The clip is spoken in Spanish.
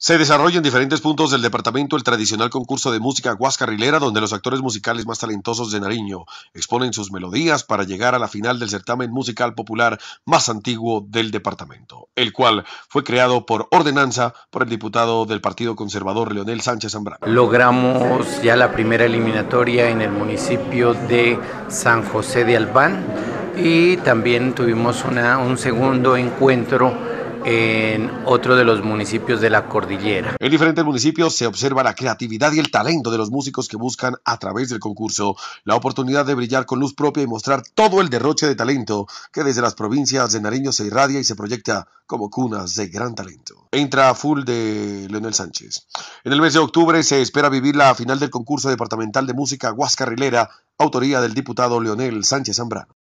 Se desarrolla en diferentes puntos del departamento el tradicional concurso de música guascarrilera, donde los actores musicales más talentosos de Nariño exponen sus melodías para llegar a la final del certamen musical popular más antiguo del departamento, el cual fue creado por ordenanza por el diputado del Partido Conservador Leonel Sánchez Zambrano. Logramos ya la primera eliminatoria en el municipio de San José de Albán y también tuvimos una, un segundo encuentro en otro de los municipios de la cordillera. En diferentes municipios se observa la creatividad y el talento de los músicos que buscan a través del concurso la oportunidad de brillar con luz propia y mostrar todo el derroche de talento que desde las provincias de Nariño se irradia y se proyecta como cunas de gran talento. Entra a full de Leonel Sánchez. En el mes de octubre se espera vivir la final del concurso departamental de música Guascarrilera autoría del diputado Leonel Sánchez Zambrano.